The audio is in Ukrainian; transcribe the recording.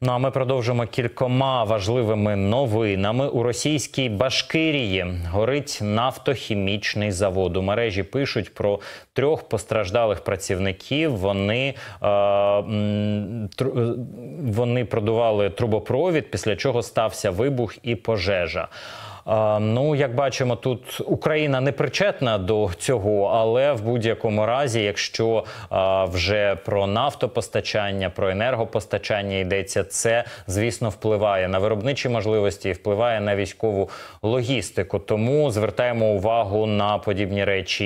Ну а ми продовжимо кількома важливими новинами у російській Башкирії. Горить нафтохімічний завод. У мережі пишуть про трьох постраждалих працівників. Вони е, е вони продували трубопровід, після чого стався вибух і пожежа. Ну, як бачимо, тут Україна не причетна до цього, але в будь-якому разі, якщо вже про нафтопостачання, про енергопостачання йдеться, це звісно впливає на виробничі можливості і впливає на військову логістику. Тому звертаємо увагу на подібні речі.